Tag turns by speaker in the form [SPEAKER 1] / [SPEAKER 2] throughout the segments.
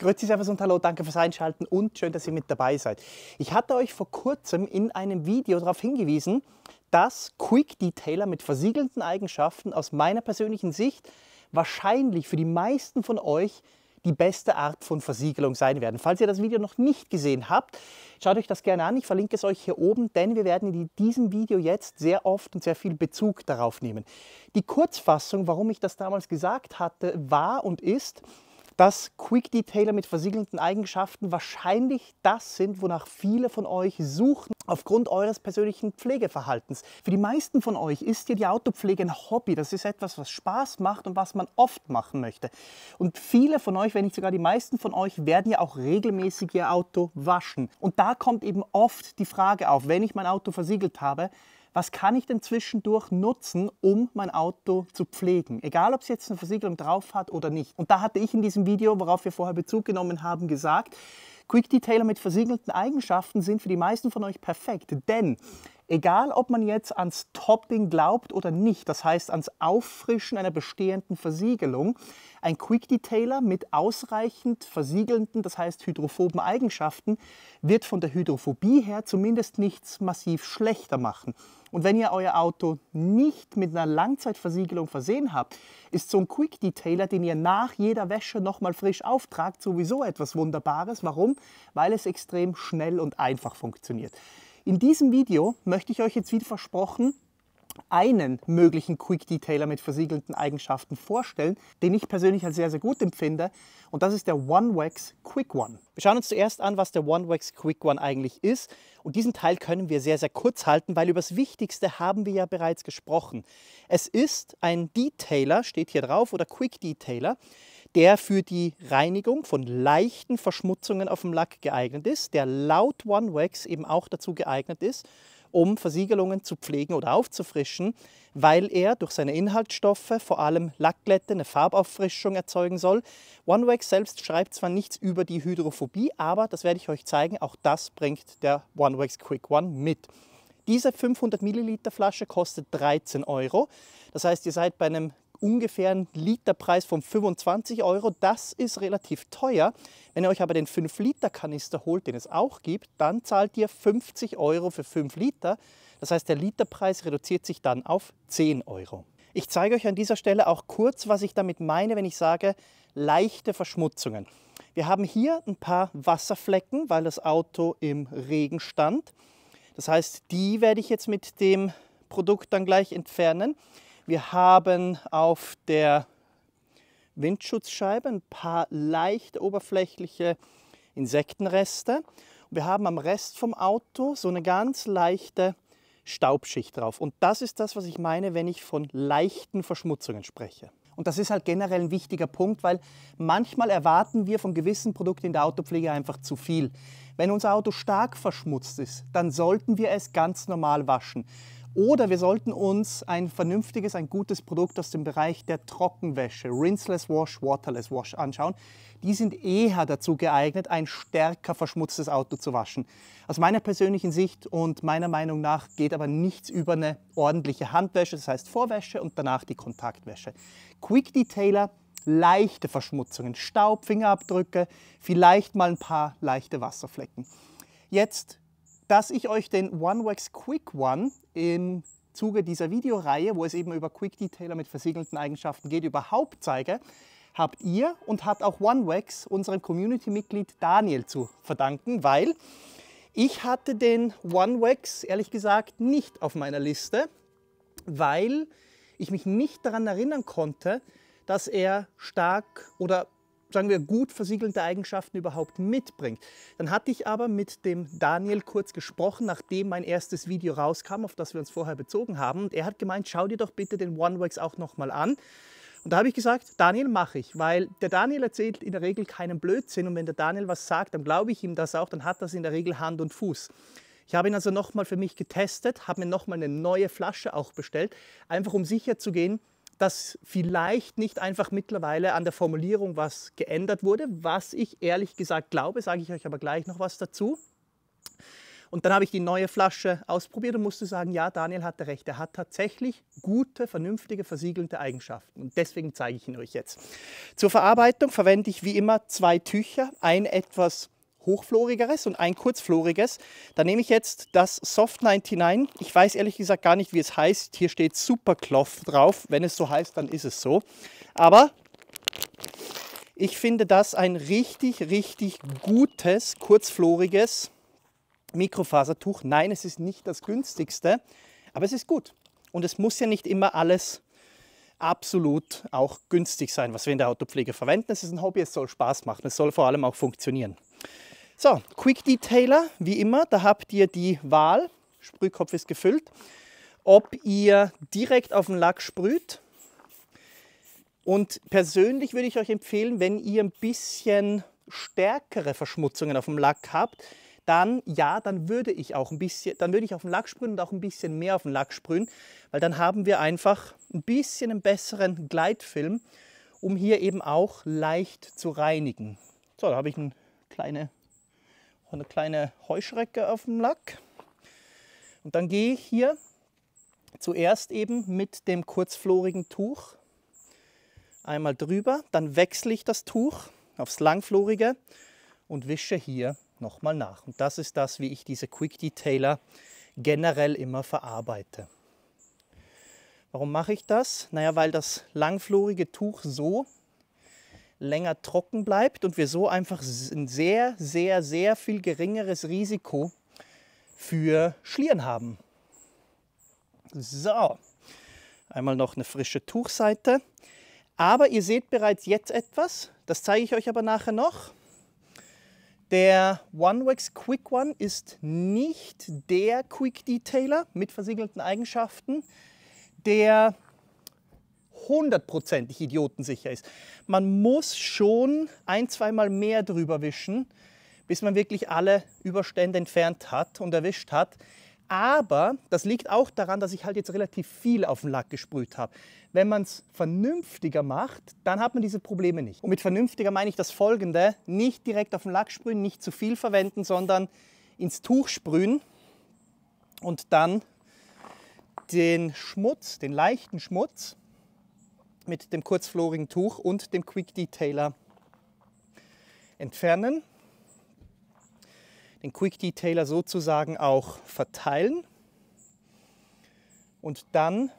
[SPEAKER 1] Grüezi, Servus und Hallo, danke fürs Einschalten und schön, dass ihr mit dabei seid. Ich hatte euch vor kurzem in einem Video darauf hingewiesen, dass Quick Detailer mit versiegelnden Eigenschaften aus meiner persönlichen Sicht wahrscheinlich für die meisten von euch die beste Art von Versiegelung sein werden. Falls ihr das Video noch nicht gesehen habt, schaut euch das gerne an. Ich verlinke es euch hier oben, denn wir werden in diesem Video jetzt sehr oft und sehr viel Bezug darauf nehmen. Die Kurzfassung, warum ich das damals gesagt hatte, war und ist, dass Quick Detailer mit versiegelnden Eigenschaften wahrscheinlich das sind, wonach viele von euch suchen aufgrund eures persönlichen Pflegeverhaltens. Für die meisten von euch ist ja die Autopflege ein Hobby. Das ist etwas, was Spaß macht und was man oft machen möchte. Und viele von euch, wenn nicht sogar die meisten von euch, werden ja auch regelmäßig ihr Auto waschen. Und da kommt eben oft die Frage auf, wenn ich mein Auto versiegelt habe, was kann ich denn zwischendurch nutzen, um mein Auto zu pflegen? Egal, ob es jetzt eine Versiegelung drauf hat oder nicht. Und da hatte ich in diesem Video, worauf wir vorher Bezug genommen haben, gesagt, Quick Detailer mit versiegelten Eigenschaften sind für die meisten von euch perfekt, denn Egal, ob man jetzt ans Topping glaubt oder nicht, das heißt ans Auffrischen einer bestehenden Versiegelung, ein Quick Detailer mit ausreichend versiegelnden, das heißt hydrophoben Eigenschaften, wird von der Hydrophobie her zumindest nichts massiv schlechter machen. Und wenn ihr euer Auto nicht mit einer Langzeitversiegelung versehen habt, ist so ein Quick Detailer, den ihr nach jeder Wäsche nochmal frisch auftragt, sowieso etwas Wunderbares. Warum? Weil es extrem schnell und einfach funktioniert. In diesem Video möchte ich euch jetzt wie versprochen einen möglichen Quick Detailer mit versiegelten Eigenschaften vorstellen, den ich persönlich als sehr, sehr gut empfinde. Und das ist der One Wax Quick One. Wir schauen uns zuerst an, was der One Wax Quick One eigentlich ist. Und diesen Teil können wir sehr, sehr kurz halten, weil über das Wichtigste haben wir ja bereits gesprochen. Es ist ein Detailer, steht hier drauf, oder Quick Detailer, der für die Reinigung von leichten Verschmutzungen auf dem Lack geeignet ist, der laut One Wax eben auch dazu geeignet ist, um Versiegelungen zu pflegen oder aufzufrischen, weil er durch seine Inhaltsstoffe vor allem Lackglätte, eine Farbauffrischung erzeugen soll. One Wax selbst schreibt zwar nichts über die Hydrophobie, aber das werde ich euch zeigen, auch das bringt der One Wax Quick One mit. Diese 500 Milliliter Flasche kostet 13 Euro. Das heißt, ihr seid bei einem ungefähr einen Literpreis von 25 Euro. Das ist relativ teuer. Wenn ihr euch aber den 5-Liter-Kanister holt, den es auch gibt, dann zahlt ihr 50 Euro für 5 Liter. Das heißt, der Literpreis reduziert sich dann auf 10 Euro. Ich zeige euch an dieser Stelle auch kurz, was ich damit meine, wenn ich sage leichte Verschmutzungen. Wir haben hier ein paar Wasserflecken, weil das Auto im Regen stand. Das heißt, die werde ich jetzt mit dem Produkt dann gleich entfernen. Wir haben auf der Windschutzscheibe ein paar leicht oberflächliche Insektenreste. Wir haben am Rest vom Auto so eine ganz leichte Staubschicht drauf. Und das ist das, was ich meine, wenn ich von leichten Verschmutzungen spreche. Und das ist halt generell ein wichtiger Punkt, weil manchmal erwarten wir von gewissen Produkten in der Autopflege einfach zu viel. Wenn unser Auto stark verschmutzt ist, dann sollten wir es ganz normal waschen. Oder wir sollten uns ein vernünftiges, ein gutes Produkt aus dem Bereich der Trockenwäsche, Rinseless Wash, Waterless Wash anschauen. Die sind eher dazu geeignet, ein stärker verschmutztes Auto zu waschen. Aus meiner persönlichen Sicht und meiner Meinung nach geht aber nichts über eine ordentliche Handwäsche, das heißt Vorwäsche und danach die Kontaktwäsche. Quick Detailer leichte Verschmutzungen, Staub, Fingerabdrücke, vielleicht mal ein paar leichte Wasserflecken. Jetzt dass ich euch den OneWax Quick One im Zuge dieser Videoreihe, wo es eben über Quick Detailer mit versiegelten Eigenschaften geht, überhaupt zeige, habt ihr und hat auch OneWax unserem Community-Mitglied Daniel zu verdanken, weil ich hatte den OneWax ehrlich gesagt nicht auf meiner Liste, weil ich mich nicht daran erinnern konnte, dass er stark oder sagen wir, gut versiegelte Eigenschaften überhaupt mitbringt. Dann hatte ich aber mit dem Daniel kurz gesprochen, nachdem mein erstes Video rauskam, auf das wir uns vorher bezogen haben. Und er hat gemeint, schau dir doch bitte den OneWorks auch nochmal an. Und da habe ich gesagt, Daniel mache ich, weil der Daniel erzählt in der Regel keinen Blödsinn und wenn der Daniel was sagt, dann glaube ich ihm das auch, dann hat das in der Regel Hand und Fuß. Ich habe ihn also nochmal für mich getestet, habe mir nochmal eine neue Flasche auch bestellt, einfach um sicher zu gehen, dass vielleicht nicht einfach mittlerweile an der Formulierung was geändert wurde, was ich ehrlich gesagt glaube, sage ich euch aber gleich noch was dazu. Und dann habe ich die neue Flasche ausprobiert und musste sagen, ja, Daniel hatte recht, er hat tatsächlich gute, vernünftige, versiegelnde Eigenschaften. Und deswegen zeige ich ihn euch jetzt. Zur Verarbeitung verwende ich wie immer zwei Tücher, ein etwas hochflorigeres und ein kurzfloriges. Da nehme ich jetzt das Soft 99. Ich weiß ehrlich gesagt gar nicht, wie es heißt. Hier steht Supercloth drauf. Wenn es so heißt, dann ist es so. Aber ich finde das ein richtig, richtig gutes, kurzfloriges Mikrofasertuch. Nein, es ist nicht das günstigste, aber es ist gut. Und es muss ja nicht immer alles absolut auch günstig sein, was wir in der Autopflege verwenden. Es ist ein Hobby, es soll Spaß machen, es soll vor allem auch funktionieren. So, Quick Detailer, wie immer, da habt ihr die Wahl, Sprühkopf ist gefüllt, ob ihr direkt auf den Lack sprüht. Und persönlich würde ich euch empfehlen, wenn ihr ein bisschen stärkere Verschmutzungen auf dem Lack habt, dann ja, dann würde ich auch ein bisschen, dann würde ich auf den Lack sprühen und auch ein bisschen mehr auf den Lack sprühen, weil dann haben wir einfach ein bisschen einen besseren Gleitfilm, um hier eben auch leicht zu reinigen. So, da habe ich eine kleine und eine kleine Heuschrecke auf dem Lack. Und dann gehe ich hier zuerst eben mit dem kurzflorigen Tuch einmal drüber, dann wechsle ich das Tuch aufs langflorige und wische hier nochmal nach. Und das ist das, wie ich diese Quick Detailer generell immer verarbeite. Warum mache ich das? Naja, weil das langflorige Tuch so länger trocken bleibt und wir so einfach ein sehr, sehr, sehr viel geringeres Risiko für Schlieren haben. So, einmal noch eine frische Tuchseite. Aber ihr seht bereits jetzt etwas, das zeige ich euch aber nachher noch. Der OneWax Quick One ist nicht der Quick Detailer mit versiegelten Eigenschaften, der hundertprozentig idiotensicher ist. Man muss schon ein, zweimal mehr drüber wischen, bis man wirklich alle Überstände entfernt hat und erwischt hat. Aber das liegt auch daran, dass ich halt jetzt relativ viel auf den Lack gesprüht habe. Wenn man es vernünftiger macht, dann hat man diese Probleme nicht. Und mit vernünftiger meine ich das folgende: nicht direkt auf den Lack sprühen, nicht zu viel verwenden, sondern ins Tuch sprühen und dann den Schmutz, den leichten Schmutz, mit dem kurzflorigen Tuch und dem Quick Detailer entfernen. Den Quick Detailer sozusagen auch verteilen und dann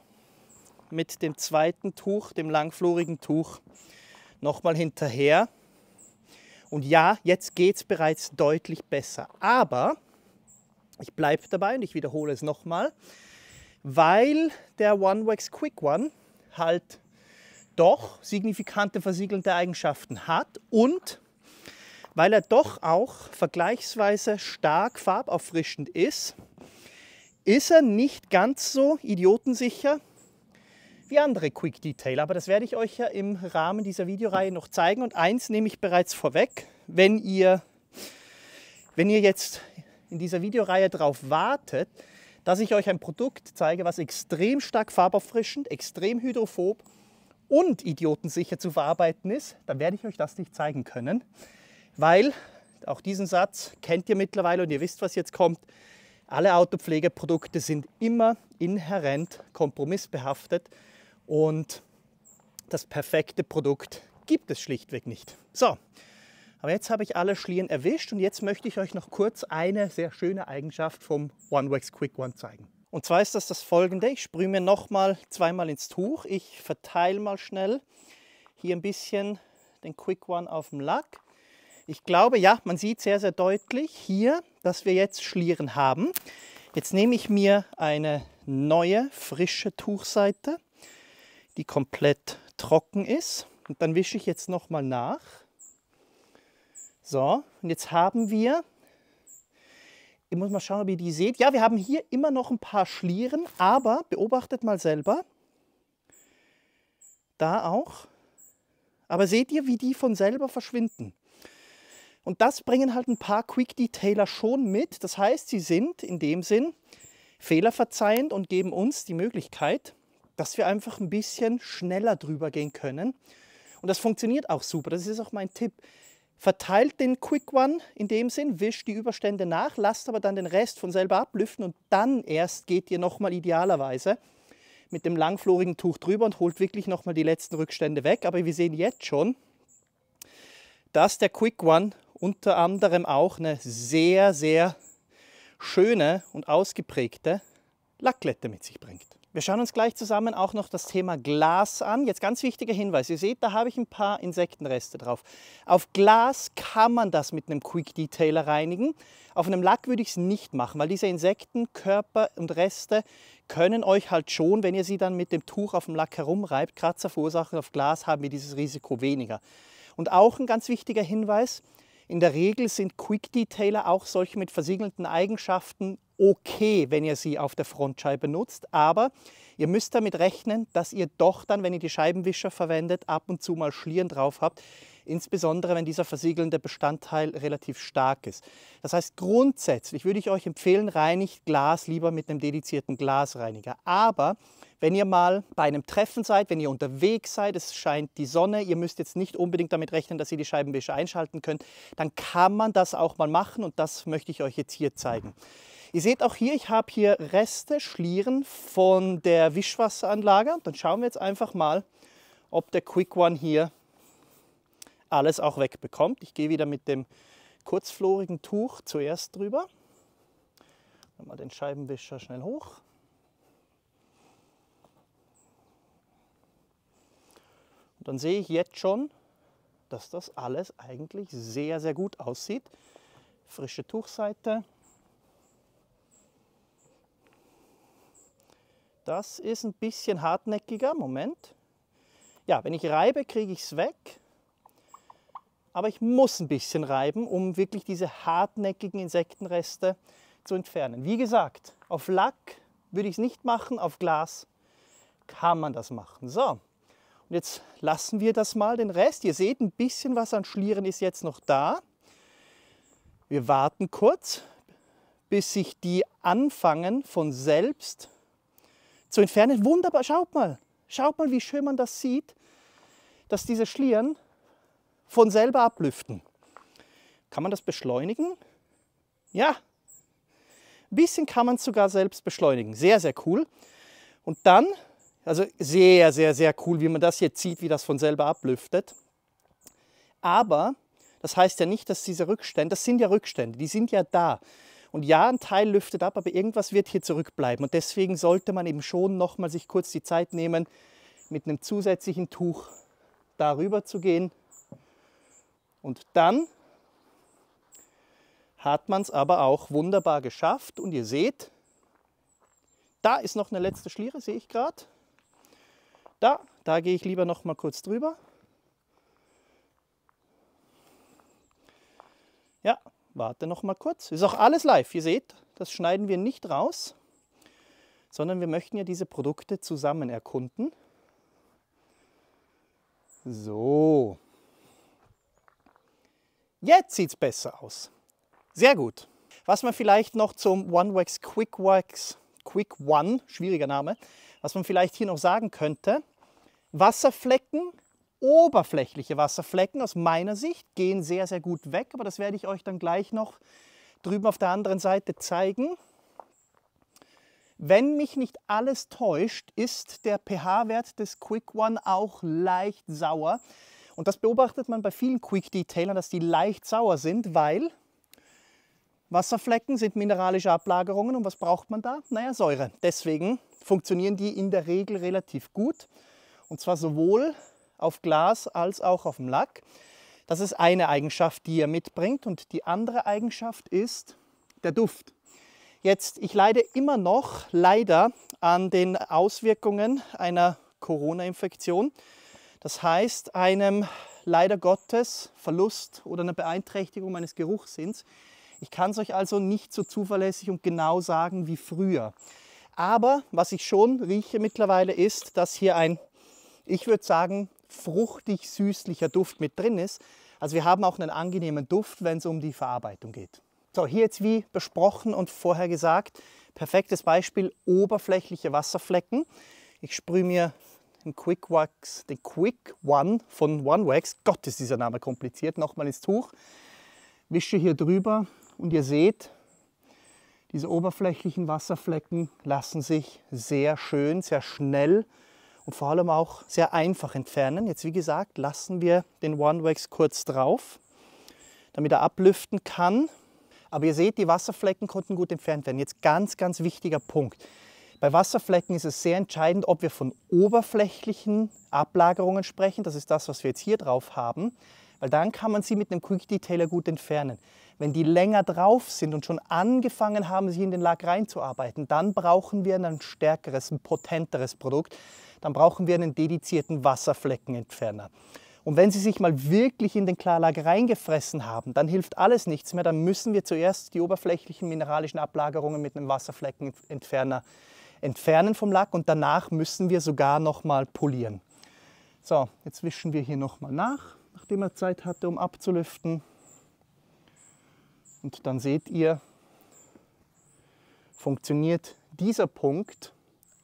[SPEAKER 1] mit dem zweiten Tuch, dem langflorigen Tuch, nochmal hinterher. Und ja, jetzt geht es bereits deutlich besser. Aber ich bleibe dabei und ich wiederhole es nochmal, weil der One Wax Quick One halt doch signifikante versiegelnde Eigenschaften hat und weil er doch auch vergleichsweise stark farbauffrischend ist, ist er nicht ganz so idiotensicher wie andere Quick Detail. Aber das werde ich euch ja im Rahmen dieser Videoreihe noch zeigen. Und eins nehme ich bereits vorweg, wenn ihr, wenn ihr jetzt in dieser Videoreihe darauf wartet, dass ich euch ein Produkt zeige, was extrem stark farbauffrischend, extrem hydrophob ist und idiotensicher zu verarbeiten ist, dann werde ich euch das nicht zeigen können, weil auch diesen Satz kennt ihr mittlerweile und ihr wisst, was jetzt kommt. Alle Autopflegeprodukte sind immer inhärent kompromissbehaftet und das perfekte Produkt gibt es schlichtweg nicht. So, aber jetzt habe ich alle Schlieren erwischt und jetzt möchte ich euch noch kurz eine sehr schöne Eigenschaft vom OneWax Quick One zeigen. Und zwar ist das das folgende. Ich sprühe mir nochmal zweimal ins Tuch. Ich verteile mal schnell hier ein bisschen den Quick One auf dem Lack. Ich glaube, ja, man sieht sehr, sehr deutlich hier, dass wir jetzt Schlieren haben. Jetzt nehme ich mir eine neue, frische Tuchseite, die komplett trocken ist. Und dann wische ich jetzt nochmal nach. So, und jetzt haben wir ich muss mal schauen, ob ihr die seht. Ja, wir haben hier immer noch ein paar Schlieren, aber beobachtet mal selber. Da auch. Aber seht ihr, wie die von selber verschwinden? Und das bringen halt ein paar Quick Detailer schon mit. Das heißt, sie sind in dem Sinn fehlerverzeihend und geben uns die Möglichkeit, dass wir einfach ein bisschen schneller drüber gehen können. Und das funktioniert auch super. Das ist auch mein Tipp verteilt den Quick One in dem Sinn, wischt die Überstände nach, lasst aber dann den Rest von selber ablüften und dann erst geht ihr nochmal idealerweise mit dem langflorigen Tuch drüber und holt wirklich nochmal die letzten Rückstände weg. Aber wir sehen jetzt schon, dass der Quick One unter anderem auch eine sehr, sehr schöne und ausgeprägte Lacklette mit sich bringt. Wir schauen uns gleich zusammen auch noch das Thema Glas an. Jetzt ganz wichtiger Hinweis. Ihr seht, da habe ich ein paar Insektenreste drauf. Auf Glas kann man das mit einem Quick Detailer reinigen. Auf einem Lack würde ich es nicht machen, weil diese Insektenkörper und Reste können euch halt schon, wenn ihr sie dann mit dem Tuch auf dem Lack herumreibt, Kratzer verursachen. Auf Glas haben wir dieses Risiko weniger. Und auch ein ganz wichtiger Hinweis. In der Regel sind Quick Detailer auch solche mit versiegelten Eigenschaften okay, wenn ihr sie auf der Frontscheibe nutzt, aber ihr müsst damit rechnen, dass ihr doch dann, wenn ihr die Scheibenwischer verwendet, ab und zu mal Schlieren drauf habt, insbesondere wenn dieser versiegelnde Bestandteil relativ stark ist. Das heißt, grundsätzlich würde ich euch empfehlen, reinigt Glas lieber mit einem dedizierten Glasreiniger. Aber wenn ihr mal bei einem Treffen seid, wenn ihr unterwegs seid, es scheint die Sonne, ihr müsst jetzt nicht unbedingt damit rechnen, dass ihr die Scheibenwischer einschalten könnt, dann kann man das auch mal machen und das möchte ich euch jetzt hier zeigen. Ihr seht auch hier, ich habe hier Reste, Schlieren von der Wischwasseranlage. dann schauen wir jetzt einfach mal, ob der Quick One hier alles auch wegbekommt. Ich gehe wieder mit dem kurzflorigen Tuch zuerst drüber. Mal den Scheibenwischer schnell hoch. Und dann sehe ich jetzt schon, dass das alles eigentlich sehr, sehr gut aussieht. Frische Tuchseite, Das ist ein bisschen hartnäckiger. Moment. Ja, wenn ich reibe, kriege ich es weg. Aber ich muss ein bisschen reiben, um wirklich diese hartnäckigen Insektenreste zu entfernen. Wie gesagt, auf Lack würde ich es nicht machen, auf Glas kann man das machen. So, und jetzt lassen wir das mal, den Rest. Ihr seht, ein bisschen was an Schlieren ist jetzt noch da. Wir warten kurz, bis sich die anfangen von selbst zu entfernen. Wunderbar, schaut mal, schaut mal, wie schön man das sieht, dass diese Schlieren von selber ablüften. Kann man das beschleunigen? Ja, ein bisschen kann man es sogar selbst beschleunigen. Sehr, sehr cool. Und dann, also sehr, sehr, sehr cool, wie man das jetzt sieht, wie das von selber ablüftet. Aber das heißt ja nicht, dass diese Rückstände, das sind ja Rückstände, die sind ja da. Und ja, ein Teil lüftet ab, aber irgendwas wird hier zurückbleiben. Und deswegen sollte man eben schon nochmal sich kurz die Zeit nehmen, mit einem zusätzlichen Tuch darüber zu gehen. Und dann hat man es aber auch wunderbar geschafft. Und ihr seht, da ist noch eine letzte Schliere, sehe ich gerade. Da, da gehe ich lieber noch mal kurz drüber. Ja, warte noch mal kurz. Ist auch alles live. Ihr seht, das schneiden wir nicht raus, sondern wir möchten ja diese Produkte zusammen erkunden. So. Jetzt sieht es besser aus. Sehr gut. Was man vielleicht noch zum OneWax Wax Quick Wax Quick One, schwieriger Name, was man vielleicht hier noch sagen könnte, Wasserflecken oberflächliche Wasserflecken aus meiner Sicht gehen sehr, sehr gut weg, aber das werde ich euch dann gleich noch drüben auf der anderen Seite zeigen. Wenn mich nicht alles täuscht, ist der pH-Wert des Quick One auch leicht sauer. Und das beobachtet man bei vielen Quick Detailern, dass die leicht sauer sind, weil Wasserflecken sind mineralische Ablagerungen und was braucht man da? Naja, Säure. Deswegen funktionieren die in der Regel relativ gut. Und zwar sowohl auf Glas als auch auf dem Lack. Das ist eine Eigenschaft, die er mitbringt. Und die andere Eigenschaft ist der Duft. Jetzt, ich leide immer noch leider an den Auswirkungen einer Corona-Infektion. Das heißt, einem leider Gottes Verlust oder einer Beeinträchtigung meines Geruchssinns. Ich kann es euch also nicht so zuverlässig und genau sagen wie früher. Aber was ich schon rieche mittlerweile ist, dass hier ein, ich würde sagen, fruchtig süßlicher Duft mit drin ist. Also wir haben auch einen angenehmen Duft, wenn es um die Verarbeitung geht. So, hier jetzt wie besprochen und vorher gesagt, perfektes Beispiel oberflächliche Wasserflecken. Ich sprühe mir den Quick Wax, den Quick One von One Wax. Gott, ist dieser Name kompliziert. Nochmal ins Tuch. Wische hier drüber und ihr seht, diese oberflächlichen Wasserflecken lassen sich sehr schön, sehr schnell und vor allem auch sehr einfach entfernen. Jetzt wie gesagt, lassen wir den OneWax kurz drauf, damit er ablüften kann. Aber ihr seht, die Wasserflecken konnten gut entfernt werden. Jetzt ganz, ganz wichtiger Punkt. Bei Wasserflecken ist es sehr entscheidend, ob wir von oberflächlichen Ablagerungen sprechen. Das ist das, was wir jetzt hier drauf haben, weil dann kann man sie mit einem Quick Detailer gut entfernen. Wenn die länger drauf sind und schon angefangen haben, sich in den Lack reinzuarbeiten, dann brauchen wir ein stärkeres, ein potenteres Produkt. Dann brauchen wir einen dedizierten Wasserfleckenentferner. Und wenn sie sich mal wirklich in den Klarlack reingefressen haben, dann hilft alles nichts mehr. Dann müssen wir zuerst die oberflächlichen mineralischen Ablagerungen mit einem Wasserfleckenentferner entfernen vom Lack und danach müssen wir sogar nochmal polieren. So, jetzt wischen wir hier nochmal nach, nachdem er Zeit hatte, um abzulüften. Und dann seht ihr, funktioniert dieser Punkt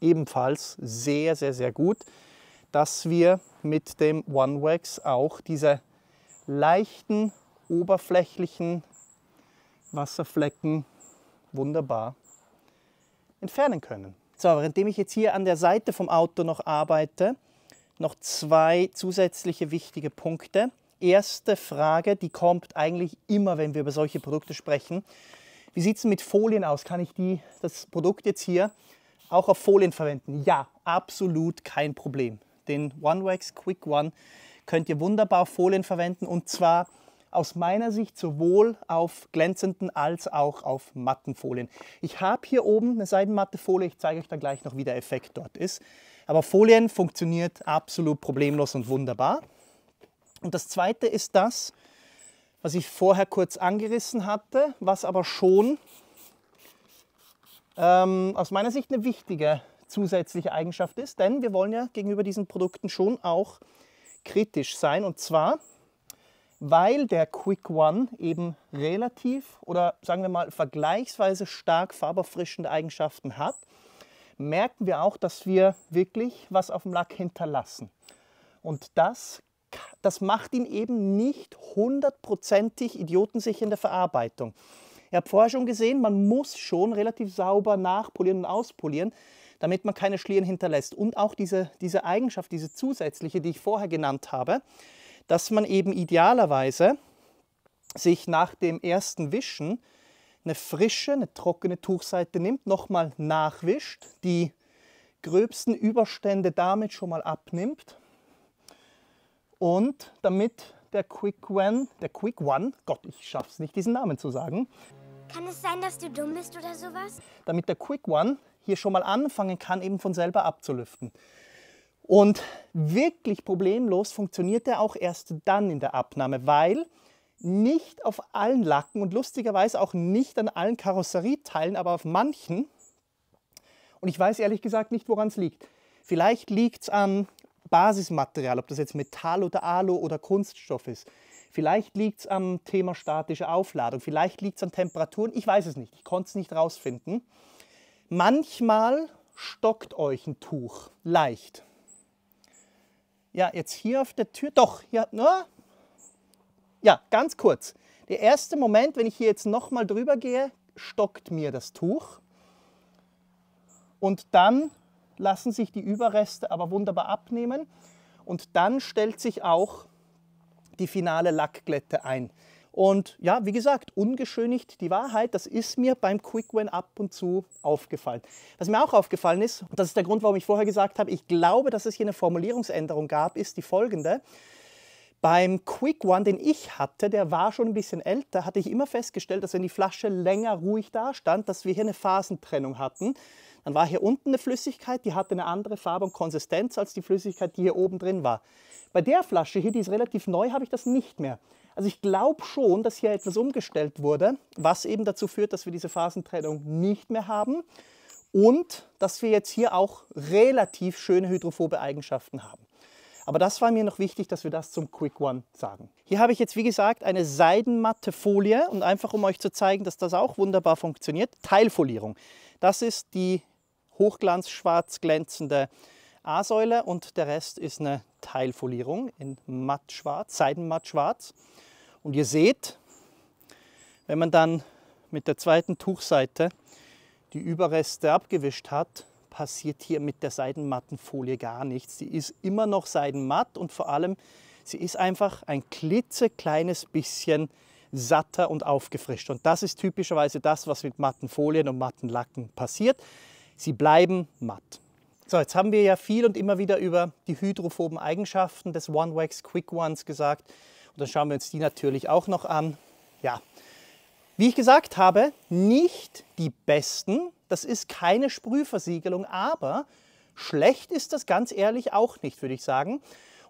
[SPEAKER 1] ebenfalls sehr, sehr, sehr gut, dass wir mit dem OneWax auch diese leichten, oberflächlichen Wasserflecken wunderbar entfernen können. So, währenddem ich jetzt hier an der Seite vom Auto noch arbeite, noch zwei zusätzliche wichtige Punkte erste Frage, die kommt eigentlich immer, wenn wir über solche Produkte sprechen. Wie sieht es mit Folien aus? Kann ich die, das Produkt jetzt hier auch auf Folien verwenden? Ja, absolut kein Problem. Den OneWax Wax Quick One könnt ihr wunderbar auf Folien verwenden und zwar aus meiner Sicht sowohl auf glänzenden als auch auf matten Folien. Ich habe hier oben eine seidenmatte Folie, ich zeige euch dann gleich noch, wie der Effekt dort ist. Aber Folien funktioniert absolut problemlos und wunderbar. Und das zweite ist das, was ich vorher kurz angerissen hatte, was aber schon ähm, aus meiner Sicht eine wichtige zusätzliche Eigenschaft ist, denn wir wollen ja gegenüber diesen Produkten schon auch kritisch sein und zwar, weil der Quick One eben relativ oder sagen wir mal vergleichsweise stark farberfrischende Eigenschaften hat, merken wir auch, dass wir wirklich was auf dem Lack hinterlassen. Und das das macht ihn eben nicht hundertprozentig idiotensicher in der Verarbeitung. Ihr habt vorher schon gesehen, man muss schon relativ sauber nachpolieren und auspolieren, damit man keine Schlieren hinterlässt. Und auch diese, diese Eigenschaft, diese zusätzliche, die ich vorher genannt habe, dass man eben idealerweise sich nach dem ersten Wischen eine frische, eine trockene Tuchseite nimmt, nochmal nachwischt, die gröbsten Überstände damit schon mal abnimmt und damit der Quick One, der Quick One, Gott, ich schaff's nicht, diesen Namen zu sagen. Kann es sein, dass du dumm bist oder sowas? Damit der Quick One hier schon mal anfangen kann, eben von selber abzulüften. Und wirklich problemlos funktioniert er auch erst dann in der Abnahme, weil nicht auf allen Lacken und lustigerweise auch nicht an allen Karosserieteilen, aber auf manchen. Und ich weiß ehrlich gesagt nicht, woran es liegt. Vielleicht liegt es an Basismaterial, ob das jetzt Metall oder Alu oder Kunststoff ist. Vielleicht liegt es am Thema statische Aufladung, vielleicht liegt es an Temperaturen, ich weiß es nicht, ich konnte es nicht rausfinden. Manchmal stockt euch ein Tuch leicht. Ja, jetzt hier auf der Tür, doch, ja, na, ja, ganz kurz. Der erste Moment, wenn ich hier jetzt nochmal drüber gehe, stockt mir das Tuch. Und dann lassen sich die Überreste aber wunderbar abnehmen und dann stellt sich auch die finale Lackglätte ein. Und ja, wie gesagt, ungeschönigt die Wahrheit, das ist mir beim Quick Win ab und zu aufgefallen. Was mir auch aufgefallen ist, und das ist der Grund, warum ich vorher gesagt habe, ich glaube, dass es hier eine Formulierungsänderung gab, ist die folgende. Beim Quick One, den ich hatte, der war schon ein bisschen älter, hatte ich immer festgestellt, dass wenn die Flasche länger ruhig da stand, dass wir hier eine Phasentrennung hatten. Dann war hier unten eine Flüssigkeit, die hatte eine andere Farbe und Konsistenz als die Flüssigkeit, die hier oben drin war. Bei der Flasche hier, die ist relativ neu, habe ich das nicht mehr. Also ich glaube schon, dass hier etwas umgestellt wurde, was eben dazu führt, dass wir diese Phasentrennung nicht mehr haben und dass wir jetzt hier auch relativ schöne hydrophobe Eigenschaften haben. Aber das war mir noch wichtig, dass wir das zum Quick One sagen. Hier habe ich jetzt, wie gesagt, eine seidenmatte Folie und einfach um euch zu zeigen, dass das auch wunderbar funktioniert, Teilfolierung. Das ist die hochglanzschwarz glänzende A-Säule und der Rest ist eine Teilfolierung in mattschwarz, seidenmattschwarz. Und ihr seht, wenn man dann mit der zweiten Tuchseite die Überreste abgewischt hat, passiert hier mit der Seidenmattenfolie gar nichts. Sie ist immer noch seidenmatt und vor allem, sie ist einfach ein klitzekleines bisschen satter und aufgefrischt. Und das ist typischerweise das, was mit matten Folien und matten Lacken passiert. Sie bleiben matt. So, jetzt haben wir ja viel und immer wieder über die hydrophoben Eigenschaften des One Wax Quick Ones gesagt. Und dann schauen wir uns die natürlich auch noch an. Ja, wie ich gesagt habe, nicht die besten. Das ist keine Sprühversiegelung, aber schlecht ist das ganz ehrlich auch nicht, würde ich sagen.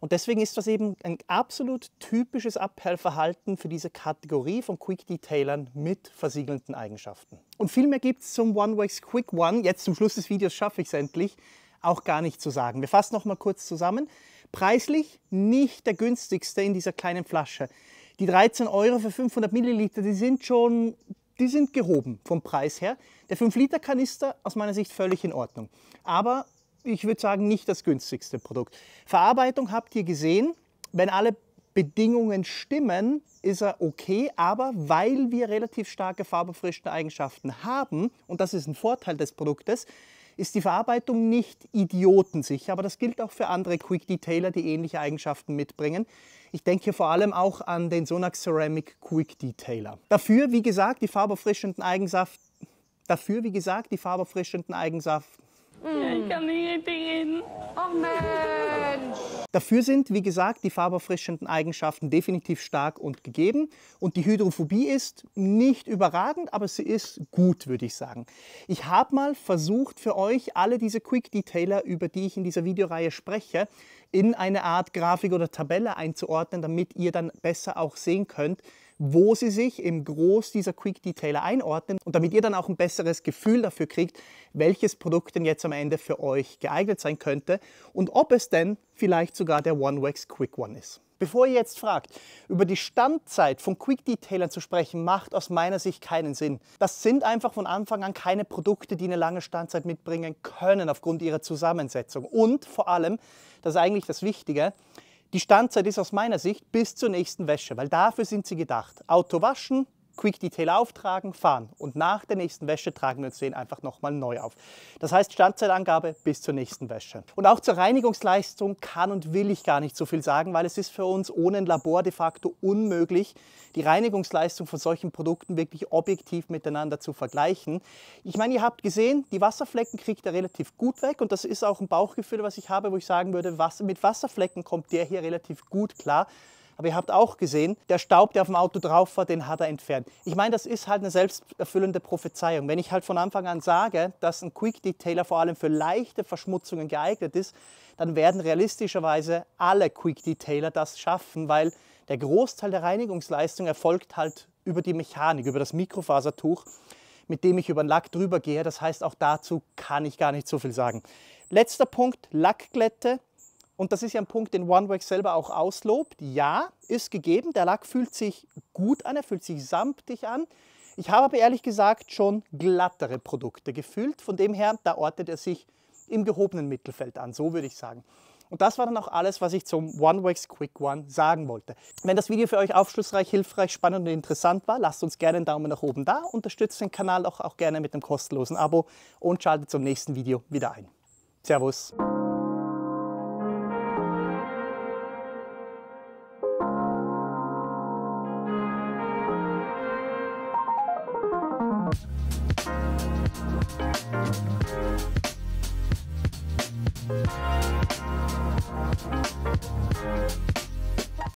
[SPEAKER 1] Und deswegen ist das eben ein absolut typisches Abperlverhalten für diese Kategorie von Quick-Detailern mit versiegelnden Eigenschaften. Und viel mehr gibt es zum OneWax Quick One, jetzt zum Schluss des Videos schaffe ich es endlich, auch gar nicht zu sagen. Wir fassen noch mal kurz zusammen. Preislich nicht der günstigste in dieser kleinen Flasche. Die 13 Euro für 500 Milliliter, die sind schon, die sind gehoben vom Preis her. Der 5-Liter-Kanister aus meiner Sicht völlig in Ordnung. Aber ich würde sagen, nicht das günstigste Produkt. Verarbeitung habt ihr gesehen, wenn alle Bedingungen stimmen, ist er okay, aber weil wir relativ starke farbefrischende Eigenschaften haben, und das ist ein Vorteil des Produktes, ist die Verarbeitung nicht idiotensicher, aber das gilt auch für andere Quick Detailer, die ähnliche Eigenschaften mitbringen. Ich denke hier vor allem auch an den Sonax Ceramic Quick Detailer. Dafür, wie gesagt, die farberfrischenden Eigenschaften, dafür, wie gesagt, die farberfrischenden Eigenschaften, ja, ich kann nicht reden. Oh Mensch! Dafür sind, wie gesagt, die farberfrischenden Eigenschaften definitiv stark und gegeben. Und die Hydrophobie ist nicht überragend, aber sie ist gut, würde ich sagen. Ich habe mal versucht, für euch alle diese Quick Detailer, über die ich in dieser Videoreihe spreche, in eine Art Grafik oder Tabelle einzuordnen, damit ihr dann besser auch sehen könnt, wo sie sich im Groß dieser Quick Detailer einordnen und damit ihr dann auch ein besseres Gefühl dafür kriegt, welches Produkt denn jetzt am Ende für euch geeignet sein könnte und ob es denn vielleicht sogar der One Wax Quick One ist. Bevor ihr jetzt fragt, über die Standzeit von Quick Detailern zu sprechen, macht aus meiner Sicht keinen Sinn. Das sind einfach von Anfang an keine Produkte, die eine lange Standzeit mitbringen können aufgrund ihrer Zusammensetzung. Und vor allem, das ist eigentlich das Wichtige, die Standzeit ist aus meiner Sicht bis zur nächsten Wäsche, weil dafür sind sie gedacht. Auto waschen, Quick Detail auftragen, fahren und nach der nächsten Wäsche tragen wir uns den einfach nochmal neu auf. Das heißt Standzeitangabe bis zur nächsten Wäsche. Und auch zur Reinigungsleistung kann und will ich gar nicht so viel sagen, weil es ist für uns ohne ein Labor de facto unmöglich, die Reinigungsleistung von solchen Produkten wirklich objektiv miteinander zu vergleichen. Ich meine, ihr habt gesehen, die Wasserflecken kriegt er relativ gut weg und das ist auch ein Bauchgefühl, was ich habe, wo ich sagen würde, was, mit Wasserflecken kommt der hier relativ gut klar. Aber ihr habt auch gesehen, der Staub, der auf dem Auto drauf war, den hat er entfernt. Ich meine, das ist halt eine selbsterfüllende Prophezeiung. Wenn ich halt von Anfang an sage, dass ein Quick Detailer vor allem für leichte Verschmutzungen geeignet ist, dann werden realistischerweise alle Quick Detailer das schaffen, weil der Großteil der Reinigungsleistung erfolgt halt über die Mechanik, über das Mikrofasertuch, mit dem ich über den Lack drüber gehe. Das heißt, auch dazu kann ich gar nicht so viel sagen. Letzter Punkt, Lackglätte. Und das ist ja ein Punkt, den OneWork selber auch auslobt. Ja, ist gegeben, der Lack fühlt sich gut an, er fühlt sich samtig an. Ich habe aber ehrlich gesagt schon glattere Produkte gefühlt. Von dem her, da ortet er sich im gehobenen Mittelfeld an, so würde ich sagen. Und das war dann auch alles, was ich zum OneWorks Quick One sagen wollte. Wenn das Video für euch aufschlussreich, hilfreich, spannend und interessant war, lasst uns gerne einen Daumen nach oben da, unterstützt den Kanal auch, auch gerne mit einem kostenlosen Abo und schaltet zum nächsten Video wieder ein. Servus!